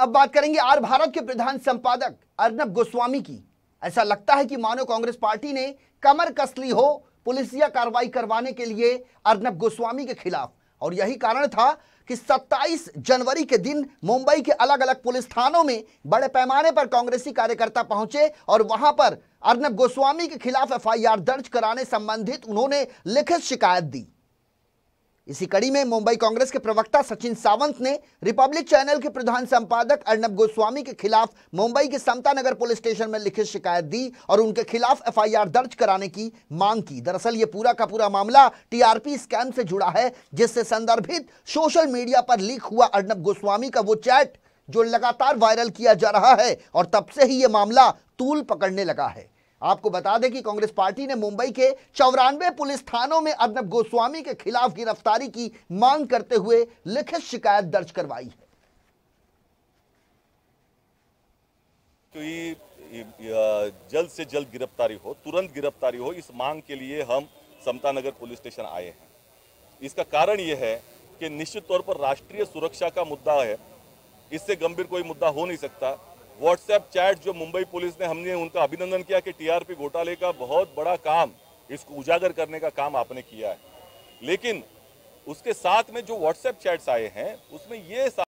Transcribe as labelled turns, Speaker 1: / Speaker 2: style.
Speaker 1: अब बात करेंगे आर भारत के प्रधान संपादक अर्नब गोस्वामी की ऐसा लगता है कि मानो कांग्रेस पार्टी ने कमर कसली हो पुलिसिया कार्रवाई करवाने के लिए अर्नब गोस्वामी के खिलाफ और यही कारण था कि 27 जनवरी के दिन मुंबई के अलग अलग पुलिस थानों में बड़े पैमाने पर कांग्रेसी कार्यकर्ता पहुंचे और वहां पर अर्नब गोस्वामी के खिलाफ एफआईआर दर्ज कराने संबंधित उन्होंने लिखित शिकायत दी इसी कड़ी में मुंबई कांग्रेस के प्रवक्ता सचिन सावंत ने रिपब्लिक चैनल के प्रधान संपादक अर्णब गोस्वामी के खिलाफ मुंबई के समता नगर पुलिस स्टेशन में लिखित शिकायत दी और उनके खिलाफ एफआईआर दर्ज कराने की मांग की दरअसल ये पूरा का पूरा मामला टीआरपी स्कैम से जुड़ा है जिससे संदर्भित सोशल मीडिया पर लीक हुआ अर्नब गोस्वामी का वो चैट जो लगातार वायरल किया जा रहा है और तब से ही यह मामला तूल पकड़ने लगा है आपको बता दें कि कांग्रेस पार्टी ने मुंबई के चौरानवे पुलिस थानों में अर्नब गोस्वामी के खिलाफ गिरफ्तारी की मांग करते हुए लिखित शिकायत दर्ज करवाई है
Speaker 2: तो ये जल्द से जल्द गिरफ्तारी हो तुरंत गिरफ्तारी हो इस मांग के लिए हम समता नगर पुलिस स्टेशन आए हैं इसका कारण यह है कि निश्चित तौर पर राष्ट्रीय सुरक्षा का मुद्दा है इससे गंभीर कोई मुद्दा हो नहीं सकता व्हाट्सएप चैट जो मुंबई पुलिस ने हमने उनका अभिनंदन किया कि टीआरपी घोटाले का बहुत बड़ा काम इसको उजागर करने का काम आपने किया है लेकिन उसके साथ में जो व्हाट्सएप चैट्स आए हैं उसमें ये